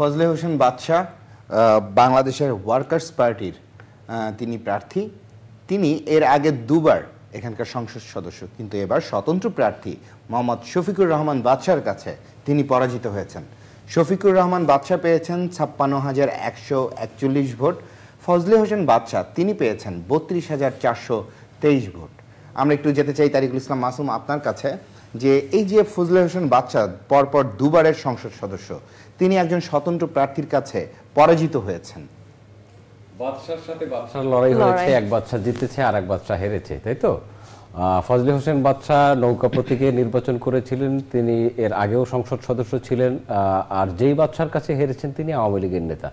ফজলে হোসেন বাদশাহ বাংলাদেশের ওয়ার্কার্স পার্টির তিনি প্রার্থী তিনি এর আগে দুবার এখানকার সংসদ সদস্য কিন্তু এবার স্বতন্ত্র প্রার্থী মোহাম্মদ শফিকুর রহমান বাদশার কাছে তিনি পরাজিত হয়েছেন শফিকুর রহমান বাদশাহ পেয়েছেন ছাপ্পান্ন হাজার একশো একচল্লিশ ভোট ফজলে হোসেন বাদশাহ তিনি পেয়েছেন বত্রিশ হাজার চারশো তেইশ ভোট আমরা একটু যেতে চাই তারিকুল ইসলাম মাসুম আপনার কাছে যে এই যে ফজল হোসেন বাচ্চা পরপর দুবারের সংসদ সদস্য তিনি একজন স্বতন্ত্র প্রার্থীর কাছে পরাজিত হয়েছেন বাদশার সাথে বাদশার লড়াই হয়েছে এক বাদশা জিতেছে আর এক বাদশা হেরেছে তাই তো ফজলে হোসেন বাদশা নৌকা প্রতীকে নির্বাচন করেছিলেন তিনি এর আগেও সংসদ সদস্য ছিলেন আর যেই বাদশার কাছে হেরেছেন তিনি আওয়ামী লীগের নেতা